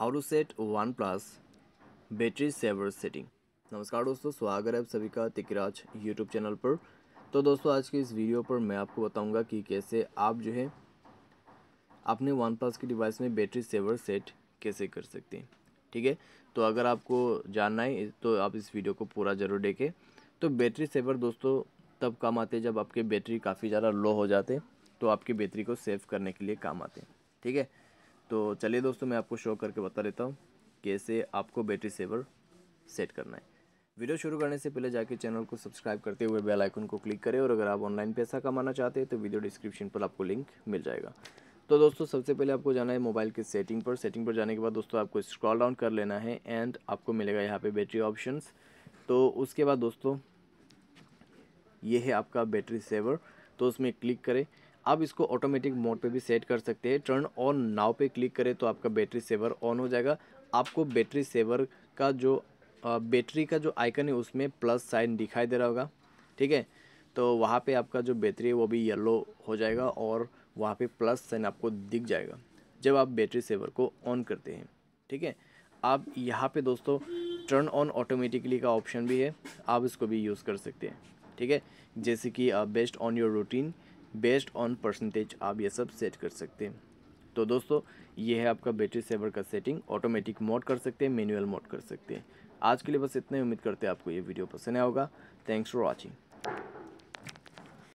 how to set OnePlus battery saver setting नमस्कार दोस्तों स्वागत है आप सभी का तिकराज यूट्यूब चैनल पर तो दोस्तों आज के इस वीडियो पर मैं आपको बताऊंगा कि कैसे आप जो है अपने वन प्लस के डिवाइस में बैटरी सेवर सेट कैसे कर सकते हैं ठीक है तो अगर आपको जानना है तो आप इस वीडियो को पूरा ज़रूर देखें तो बैटरी सेवर दोस्तों तब काम आते हैं जब आपके बैटरी काफ़ी ज़्यादा लो हो जाते तो आपकी बैटरी को सेव करने के लिए काम आते हैं ठीक है तो चलिए दोस्तों मैं आपको शो करके बता देता हूँ कैसे आपको बैटरी सेवर सेट करना है वीडियो शुरू करने से पहले जाके चैनल को सब्सक्राइब करते हुए बेल आइकन को क्लिक करें और अगर आप ऑनलाइन पैसा कमाना चाहते हैं तो वीडियो डिस्क्रिप्शन पर आपको लिंक मिल जाएगा तो दोस्तों सबसे पहले आपको जाना है मोबाइल के सेटिंग पर सेटिंग पर जाने के बाद दोस्तों आपको स्क्रॉल डाउन कर लेना है एंड आपको मिलेगा यहाँ पर बैटरी ऑप्शन तो उसके बाद दोस्तों ये है आपका बैटरी सेवर तो उसमें क्लिक करें आप इसको ऑटोमेटिक मोड पे भी सेट कर सकते हैं टर्न ऑन नाव पे क्लिक करें तो आपका बैटरी सेवर ऑन हो जाएगा आपको बैटरी सेवर का जो बैटरी का जो आइकन है उसमें प्लस साइन दिखाई दे रहा होगा ठीक है तो वहाँ पे आपका जो बैटरी है वो भी येलो हो जाएगा और वहाँ पे प्लस साइन आपको दिख जाएगा जब आप बैटरी सेवर को ऑन करते हैं ठीक है आप यहाँ पे दोस्तों टर्न ऑन ऑटोमेटिकली का ऑप्शन भी है आप इसको भी यूज़ कर सकते हैं ठीक है जैसे कि based on your routine based on percentage आप ये सब सेट कर सकते हैं तो दोस्तों ये है आपका बैटरी सेवर का सेटिंग ऑटोमेटिक मोड कर सकते हैं मैनुअल मोड कर सकते हैं आज के लिए बस इतना ही उम्मीद करते हैं आपको ये वीडियो पसंद आया होगा थैंक्स फॉर वॉचिंग